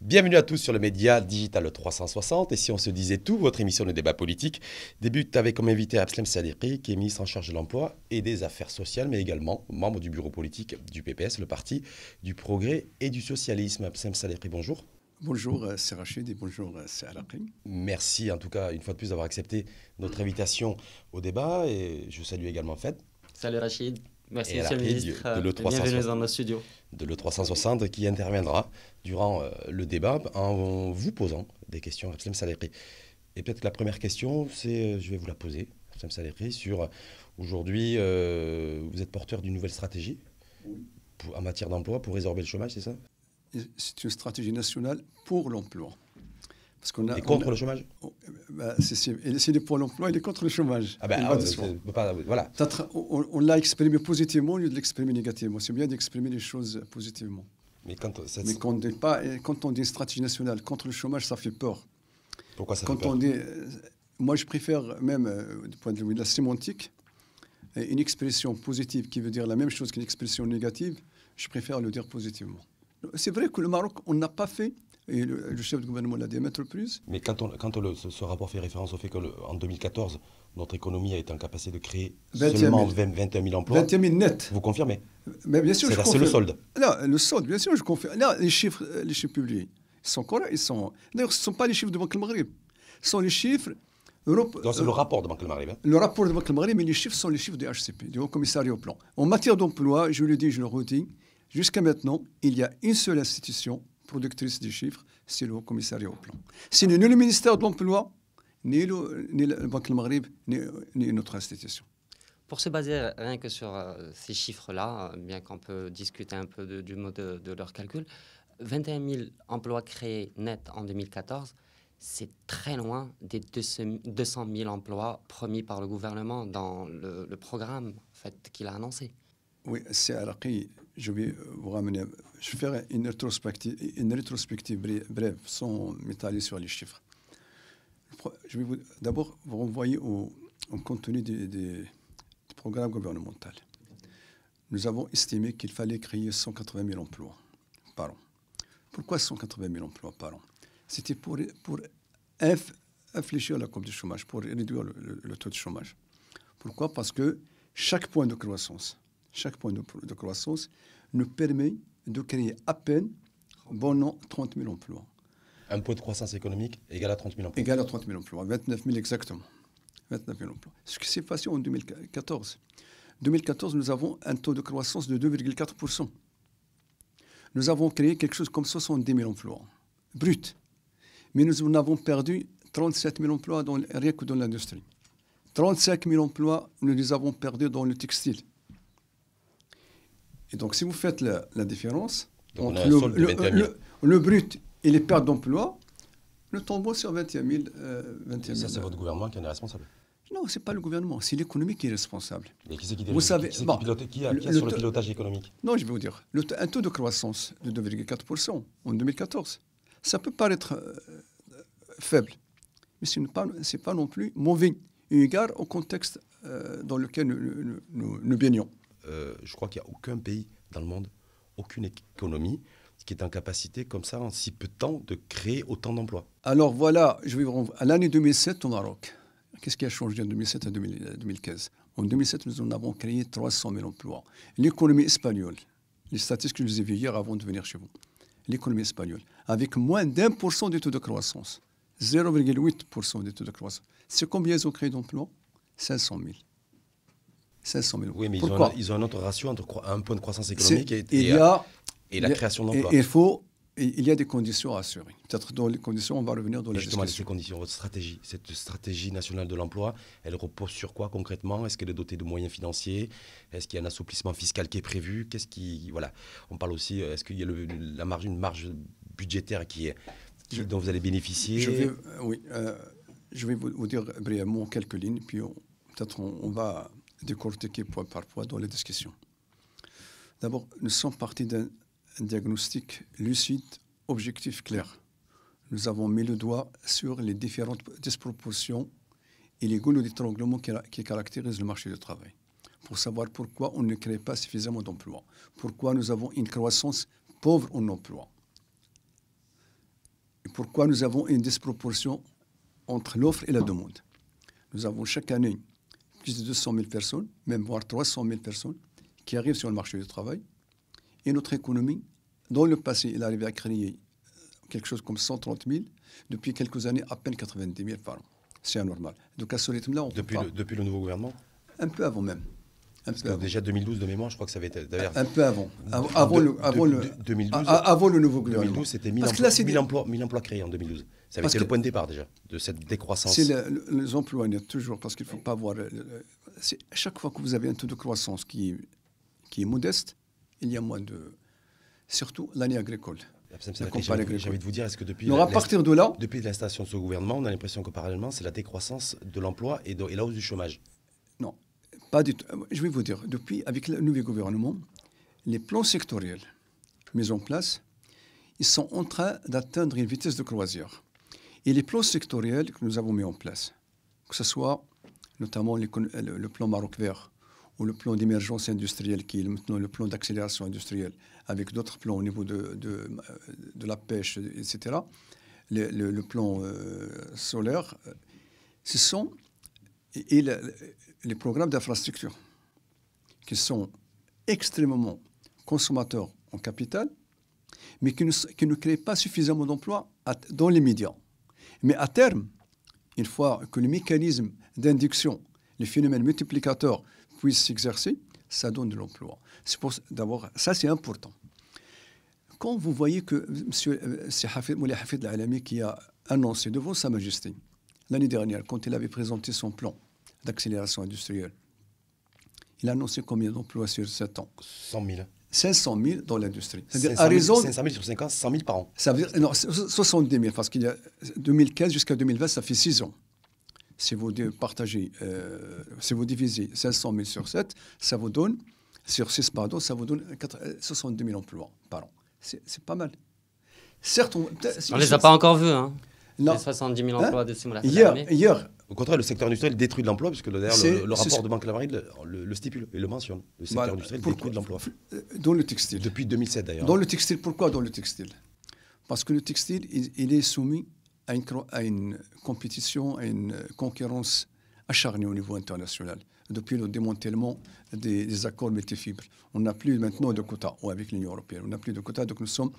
Bienvenue à tous sur le média Digital 360. Et si on se disait tout, votre émission de débat politique débute avec comme invité Abslem Sadiqi, qui est ministre en charge de l'emploi et des affaires sociales, mais également membre du bureau politique du PPS, le parti du progrès et du socialisme. Abslem Sadiqi, bonjour. Bonjour c'est euh, Rachid et bonjour c'est euh, Merci en tout cas une fois de plus d'avoir accepté notre invitation au débat et je salue également Fed. Salut Rachid. Merci Monsieur le ministre. Euh, bienvenue dans notre studio. De l'E360 qui interviendra durant le débat en vous posant des questions Et peut-être la première question, c'est, je vais vous la poser, Abdel Salekri, sur aujourd'hui, vous êtes porteur d'une nouvelle stratégie en matière d'emploi pour résorber le chômage, c'est ça c'est une stratégie nationale pour l'emploi. Parce qu'on a, et contre le chômage bah, C'est pour l'emploi, et est contre le chômage. Ah ben, ah, voilà. On, l'a exprimé positivement au lieu de l'exprimer négativement. C'est bien d'exprimer les choses positivement. Mais quand, euh, on dit pas, eh, quand on dit stratégie nationale contre le chômage, ça fait peur. Pourquoi ça fait peur on dit, euh, Moi, je préfère même, euh, du point de vue de la sémantique, une expression positive qui veut dire la même chose qu'une expression négative, je préfère le dire positivement. C'est vrai que le Maroc, on n'a pas fait, et le, chef de gouvernement l'a dit mettre Mais quand, quand ce, rapport fait référence au fait qu'en 2014, notre économie a été en de créer seulement 21 000 emplois. 21 000 net. Vous confirmez Mais bien sûr, C'est le solde. le solde, bien sûr, je confirme. Là, les chiffres, euh, les chiffres publiés ils sont corrects. sont... D'ailleurs, ce ne sont pas les chiffres de Banque Maghreb. Ce sont les chiffres... Europe... Euh, hein. le rapport de Banque Maghreb. Le rapport de Banque Maghreb, mais les chiffres sont les chiffres du HCP, du Haut Commissariat au Plan. En matière d'emploi, je le dis, je le redis, Jusqu'à maintenant, il y a une seule institution productrice des chiffres, c'est le commissariat au plan. n'est ni le ministère de l'Emploi, ni, le, la Banque du Maghreb, ni, une autre institution pour se baser rien que sur euh, ces chiffres-là, bien qu'on peut discuter un peu de, du mode de, leur calcul, 21 000 emplois créés nets en 2014, c'est très loin des 200 000 emplois promis par le gouvernement dans le, programme en fait, qu'il a annoncé. Oui, c'est je vais vous ramener, je vais faire une rétrospective, brève, sans m'étaler sur les chiffres. Je vais d'abord vous renvoyer au, contenu du, programme gouvernemental. Nous avons estimé qu'il fallait créer 180 000 emplois par an. Pourquoi 180 000 emplois par an C'était pour, pour infléchir la courbe du chômage, pour réduire le taux de chômage. Pourquoi Parce que chaque point de croissance, chaque point de, croissance nous permet de créer à peine, bon an, 30 000 emplois. Un pot de croissance économique égal à 30 000 emplois Égal à 30 000 emplois, 29 000 exactement. 29 emplois. Ce qui s'est passé en 2014. 2014, nous avons un taux de croissance de 2,4 Nous avons créé quelque chose comme 70 000 emplois bruts. Mais nous en avons perdu 37 000 emplois rien que dans l'industrie. 35 000 emplois, nous les avons perdus dans le textile. Et donc, si vous faites la, différence entre le, brut et les pertes d'emploi, le tombeau sur 21 000. Euh, ça, c'est votre gouvernement qui en est responsable. Non, ce n'est pas le gouvernement, c'est l'économie qui est responsable. Mais qui c'est qui, vous savez, qui, bon, qui, qui sur le pilotage économique Non, je vais vous dire, un taux de croissance de 2,4% en 2014, ça peut paraître euh, euh, faible, mais ce n'est pas, non plus mauvais, eu égard au contexte dans lequel nous baignons. Euh, je crois qu'il n'y a aucun pays dans le monde, aucune économie qui est en capacité, comme ça, en si peu de temps, de créer autant d'emplois. Alors voilà, je vais vous à l'année 2007 au Maroc. Qu'est-ce qui a changé de 2007 à 2015 En 2007, euh, nous en avons créé 300 000 emplois. L'économie espagnole, les statistiques que je vous ai vues hier avant de venir chez vous, l'économie espagnole, avec moins d'un pour cent du taux de croissance, 0,8% du taux de croissance. C'est combien ils ont créé d'emplois 500 000. Oui, mais ils, ont, un autre ratio entre un point de croissance économique et, la création d'emplois. Il faut il y a des conditions à assurer. Peut-être dans les conditions, on va revenir dans les Justement, sur ces conditions, votre stratégie, cette stratégie nationale de l'emploi, elle repose sur quoi concrètement Est-ce qu'elle est dotée de moyens financiers Est-ce qu'il y a un assouplissement fiscal qui est prévu Qu'est-ce qui, voilà, on parle aussi. Est-ce qu'il y a la marge, une marge budgétaire qui est dont vous allez bénéficier je vais, euh, Oui, euh, je vais vous, dire brièvement quelques lignes, puis peut-être on, on va décortiquer point par point dans les discussions. D'abord, nous sommes partis d'un diagnostic lucide, objectif, clair. Nous avons mis le doigt sur les différentes disproportions et les goulots d'étranglement qui, qui caractérisent le marché du travail, pour savoir pourquoi on ne crée pas suffisamment d'emplois, pourquoi nous avons une croissance pauvre en emploi, et pourquoi nous avons une disproportion entre l'offre et la demande. Nous avons chaque année plus de 200 000 personnes, même voire 300 000 personnes, qui arrivent sur le marché du travail. Et notre économie, dans le passé, elle arrivait à créer euh, quelque chose comme 130 000, depuis quelques années, à peine 90 000 par an. C'est anormal. Donc à ce rythme-là, on peut Depuis le nouveau gouvernement Un peu avant même. Ah, déjà 2012 de mémoire, je crois que ça avait été. Un peu avant. Avant, le, nouveau gouvernement. 2012, c'était 1000, emplois, emplois, créés en 2012. Ça avait été le point de départ déjà de cette décroissance. les emplois, il y a toujours, parce qu'il ne faut pas voir. Chaque fois que vous avez un taux de croissance qui, est modeste, il y a moins de. Surtout l'année agricole. J'ai envie de vous dire, est-ce que depuis, de l'installation de ce gouvernement, on a l'impression que parallèlement, c'est la décroissance de l'emploi et, et la hausse du chômage. Euh, je vais vous dire, depuis, avec le nouveau gouvernement, les plans sectoriels mis en place, ils sont en train d'atteindre une vitesse de croisière. Et les plans sectoriels que nous avons mis en place, que ce soit notamment le, plan Maroc vert ou le plan d'émergence industrielle qui est maintenant le plan d'accélération industrielle, avec d'autres plans au niveau de, de, euh, la pêche, etc., le, plan euh, solaire, ce sont... Et, les programmes d'infrastructure qui sont extrêmement consommateurs en capital, mais qui ne, créent pas suffisamment d'emplois dans les médias. Mais à terme, une fois que le mécanisme d'induction, le phénomène multiplicateur puisse s'exercer, ça donne de l'emploi. C'est d'abord ça c'est important. Quand vous voyez que M. Euh, Hafid, Hafid Al-Alami qui a annoncé devant Sa Majesté l'année dernière, quand il avait présenté son plan d'accélération industrielle. Il a annoncé combien d'emplois sur 7 ans 100 000. 500 000 dans l'industrie. C'est-à-dire à raison. 500 000 sur 5 ans, 100 000 par an. Ça veut dire, non, 70 000, parce qu'il y a 2015 jusqu'à 2020, ça fait 6 ans. Si vous partagez, euh, si vous divisez 500 000 sur 7, ça vous donne, sur 6, pardon, ça vous donne 000 euh, emplois par an. C'est pas mal. Certes, on ne les a pas encore vus, hein, non. les 70 000 hein? emplois hein? de simulation. Hier, hier au contraire, le secteur industriel détruit de l'emploi, puisque d'ailleurs le, rapport de Banque Lavaride le, stipule et le mentionne. Le secteur bah, industriel détruit de l'emploi. Euh, dans le textile. Depuis 2007 d'ailleurs. Dans le textile, pourquoi dans le textile Parce que le textile, il, est soumis à une, compétition, à une concurrence acharnée au niveau international. Depuis le démantèlement des, accords multifibres, on n'a plus maintenant de quotas, ou avec l'Union européenne, on n'a plus de quotas, donc nous sommes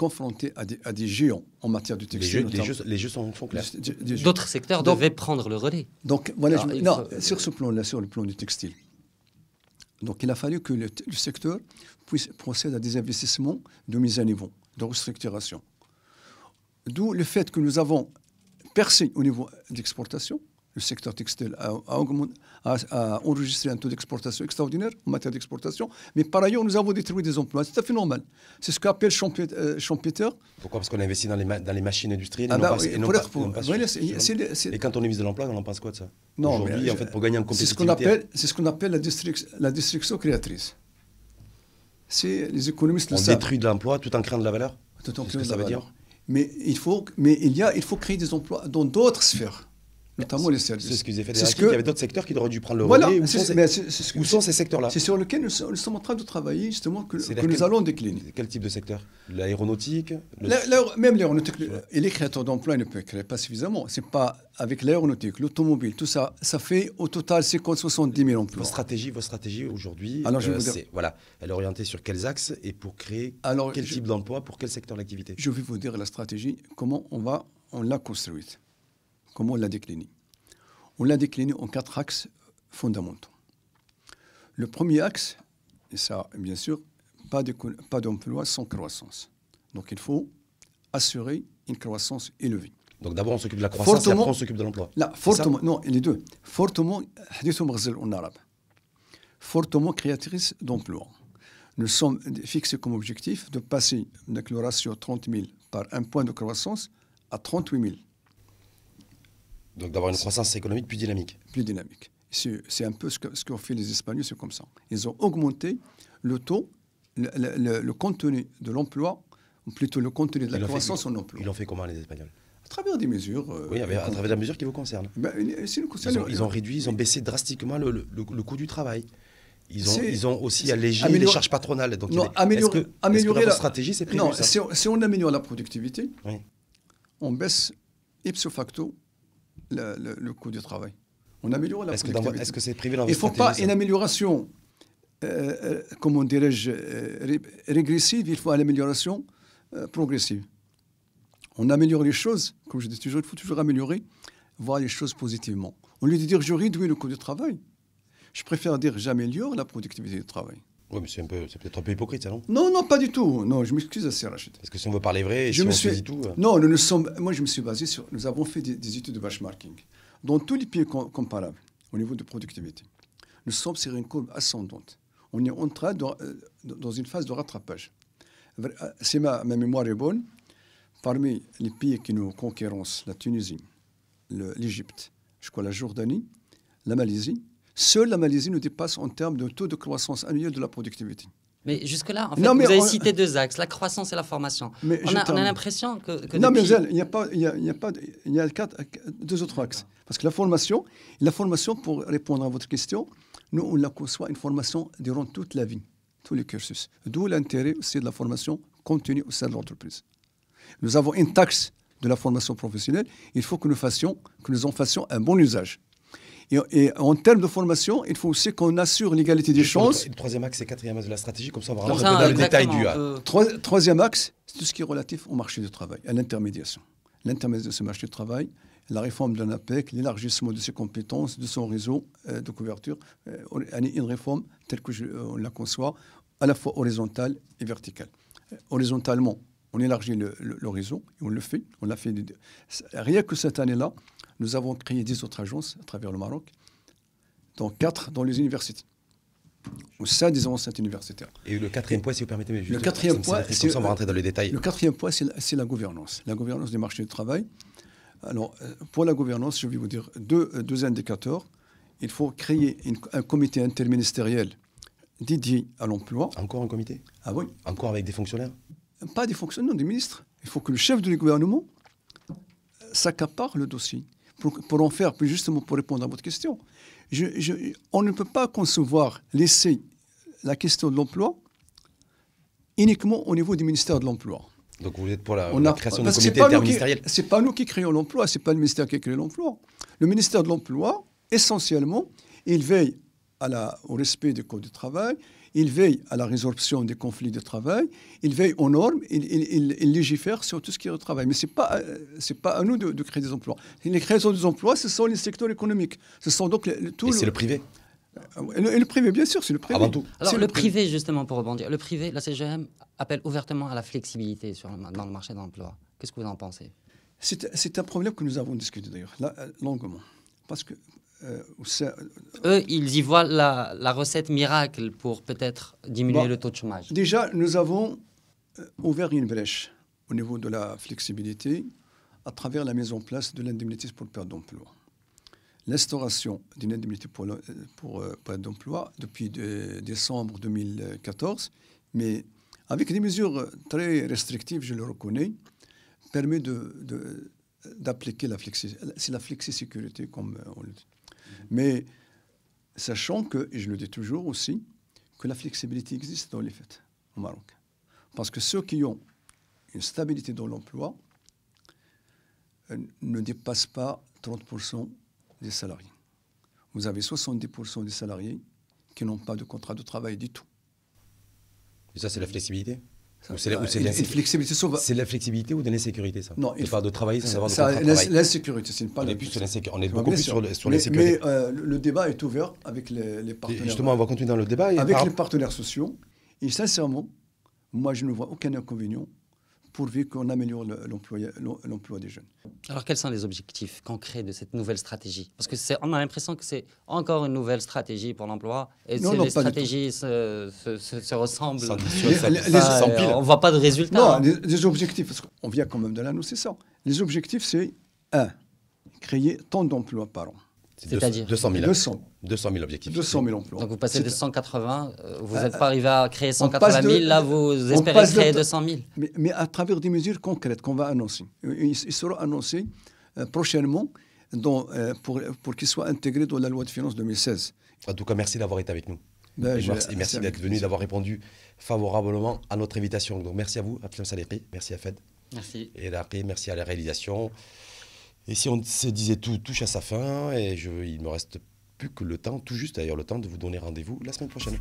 confrontés à des, géants en matière du textile. Les, jeux, sont, D'autres secteurs devraient prendre le relais. Donc voilà, sur ce plan-là, sur le plan du textile. Donc il a fallu que le, le secteur puisse procéder à des investissements de mise à niveau, de restructuration. D'où le fait que nous avons percé au niveau d'exportation, le secteur textile a, enregistré un taux d'exportation extraordinaire en matière d'exportation, mais par ailleurs, nous avons détruit des emplois. C'est tout à fait normal. C'est ce qu'appelle Champeter. Euh, Pourquoi Parce qu'on investi dans les, dans les machines industrielles. Et quand on mise de l'emploi, on en pense quoi de ça Non, Aujourd'hui, en fait, pour gagner en compétitivité... C'est ce qu'on appelle, la, destruction, la créatrice. C'est les économistes on détruit de l'emploi tout en créant de la valeur Tout en créant de la valeur. Mais il faut, mais il y a, il faut créer des emplois dans d'autres sphères. C'est ce que fait. Il y avait d'autres secteurs qui auraient dû prendre le relais. Où, sont, ces... secteurs-là C'est sur lequel nous, sommes en train de travailler, justement, que, nous allons décliner. Quel type de secteur L'aéronautique Même l'aéronautique. Et les créateurs d'emplois ne peuvent créer pas suffisamment. C'est pas avec l'aéronautique, l'automobile, tout ça. Ça fait au total 50-70 000 emplois. Votre stratégie aujourd'hui, euh, voilà, elle est orientée sur quels axes et pour créer quel type d'emploi, pour quel secteur d'activité Je vais vous dire la stratégie, comment on va, on l'a construite. Comment on l'a décliné On l'a décliné en quatre axes fondamentaux. Le premier axe, et ça, bien sûr, pas d'emploi sans croissance. Donc il faut assurer une croissance élevée. Donc d'abord on s'occupe de la croissance après on s'occupe de l'emploi. fortement, non, les deux. Fortement, en arabe, fortement créatrice d'emplois. Nous sommes fixés comme objectif de passer le ratio 30 000 par un point de croissance à 38 000 donc d'avoir une croissance économique plus dynamique. Plus dynamique. C'est un peu ce qu'ont ce fait les Espagnols, c'est comme ça. Ils ont augmenté le taux, le, contenu de l'emploi, ou plutôt le contenu de la croissance en emploi. Ils l'ont fait comment les Espagnols À travers des mesures. Euh, oui, à, travers des mesures qui vous concernent. Eh ben, ils, ont, ils, euh, réduit, ils ont baissé drastiquement le, coût du travail. Ils ont, aussi allégé les charges patronales. Donc non, améliorer, que, la stratégie, c'est prévu. Non, si, on, si, améliore la productivité, on baisse ipso facto le, coût du travail. On améliore la productivité. que c'est Il ne faut pas une amélioration, euh, euh, comment dirais-je, euh, régressive, il faut une amélioration progressive. On améliore les choses, comme je dis toujours, il faut toujours améliorer, voir les choses positivement. Au lieu de dire je réduis le coût du travail, je préfère dire j'améliore la productivité du travail. Oui, mais c'est peut-être un peu hypocrite, ça, non Non, non, pas du tout. Non, je m'excuse assez, Rachid. Parce que si on veut parler vrai, et je si me on suis... tout... Hein. Non, nous, sommes... moi, je me suis basé sur... Nous avons fait des, études de benchmarking dans tous les pays comparables au niveau de productivité. Nous sommes sur une courbe ascendante. On est en train de, euh, dans une phase de rattrapage. Euh, si ma, ma, mémoire est bonne, parmi les pays qui nous conquérons, la Tunisie, l'Égypte, je crois la Jordanie, la Malaisie, Seule la Malaisie nous dépasse en termes de taux de croissance annuel de la productivité. Mais jusque-là, en fait, vous avez cité deux axes, la croissance et la formation. on, a, l'impression que... non, mais il y a, pas, il y a, pas, deux autres axes. Parce que la formation, la formation, pour répondre à votre question, nous, on la conçoit une formation durant toute la vie, tous les cursus. D'où l'intérêt aussi de la formation continue au sein de l'entreprise. Nous avons une taxe de la formation professionnelle. Il faut que nous fassions, que nous en fassions un bon usage. Et, en termes de formation, il faut aussi qu'on assure l'égalité des chances. Le, troisième axe et quatrième axe de la stratégie, comme ça on va rentrer dans le détail du a. Euh, troisième axe, c'est tout ce qui est relatif au marché du travail, à l'intermédiation. L'intermédiation de ce marché du travail, la réforme de l'APEC, l'élargissement de ses compétences, de son réseau euh, de couverture, euh, une réforme telle que on la conçoit, à la fois horizontale et verticale. Horizontalement, on élargit l'horizon. et on le fait. On l'a fait. Rien que cette année-là, nous avons créé dix autres agences à travers le Maroc, dont quatre dans les universités. Au sein des enceintes universitaires. Et le quatrième point, si vous permettez, mais juste le quatrième point, c'est, on rentrer dans les détails. Le quatrième point, c'est la, gouvernance, la gouvernance des marchés du travail. Alors, euh, pour la gouvernance, je vais vous dire deux, euh, deux indicateurs. Il faut créer un comité interministériel dédié à l'emploi. Encore un comité Ah oui. Encore avec des fonctionnaires pas des fonctionnaires, des ministres. Il faut que le chef du gouvernement euh, s'accapare le dossier pour, en faire, justement pour répondre à votre question. on ne peut pas concevoir, laisser la question de l'emploi uniquement au niveau du ministère de l'Emploi. Donc vous êtes pour la, création de comité interministériel C'est pas nous qui créons l'emploi, n'est pas le ministère qui crée l'emploi. Le ministère de l'Emploi, essentiellement, il veille au respect des codes du travail, il veille à la résorption des conflits de travail, il veille aux normes, il, légifère sur tout ce qui est au travail. Mais ce n'est pas, euh, pas à nous de, créer des emplois. Les créations des emplois, ce sont les secteurs économiques. Ce sont donc tout le... c'est le privé et euh, le, privé, bien sûr, c'est le privé. Avant tout. Alors, le, privé, justement, pour rebondir, le privé, la CGM appelle ouvertement à la flexibilité sur dans le marché de l'emploi. Qu'est-ce que vous en pensez c'est un problème que nous avons discuté d'ailleurs, euh, longuement. Parce que euh, euh, Eux, ils y voient la, recette miracle pour peut-être diminuer le taux de chômage. Déjà, nous avons euh, ouvert une brèche au niveau de la flexibilité à travers la mise en place de l'indemnité pour perte d'emploi. L'instauration d'une indemnité pour, pour perte d'emploi depuis décembre 2014, mais avec des mesures très restrictives, je le reconnais, permet d'appliquer de, la flexibilité, c'est la flexi comme on le dit. Mais sachant que, et je le dis toujours aussi, que la flexibilité existe dans les fêtes au Maroc. Parce que ceux qui ont une stabilité dans l'emploi euh, ne dépassent pas 30% des salariés. Vous avez 70% des salariés qui n'ont pas de contrat de travail du tout. Et ça, c'est la flexibilité c'est la, bah, flexibilité. C'est la flexibilité ou de l'insécurité, ça Non, il parle de travailler sans avoir de L'insécurité, c'est pas. On est plus sur On est beaucoup plus sur l'insécurité. Mais euh, le débat est ouvert avec les partenaires. Justement, on va continuer dans le débat. Avec les partenaires sociaux. Et sincèrement, moi, je ne vois aucun inconvénient pourvu qu'on améliore l'emploi des jeunes. Alors quels sont les objectifs concrets de cette nouvelle stratégie Parce que on a l'impression que c'est encore une nouvelle stratégie pour l'emploi et non, les stratégies se, ressemblent. on ne voit pas de résultats. Non, hein. les, objectifs, parce qu'on vient quand même de l'annoncer c'est ça. Les objectifs c'est 1. Créer tant d'emplois par an. C'est-à-dire 200 000. 200. objectifs. 200 000 emplois. Donc vous passez de 180, euh, vous n'êtes euh, pas arrivé à créer 180 000, là vous espérez créer 200 000. Mais, à travers des mesures concrètes qu'on va annoncer. Ils, seront annoncés euh, prochainement pour, pour qu'ils soient intégrés dans la loi de finances 2016. En tout cas, merci d'avoir été avec nous. Ben, merci, d'être venu, d'avoir répondu favorablement à notre invitation. Donc merci à vous, à Salehi, merci à Fed. Merci. Et merci à la réalisation. Et si on se disait tout touche à sa fin, et je, il me reste plus que le temps, tout juste d'ailleurs, le temps de vous donner rendez-vous la semaine prochaine.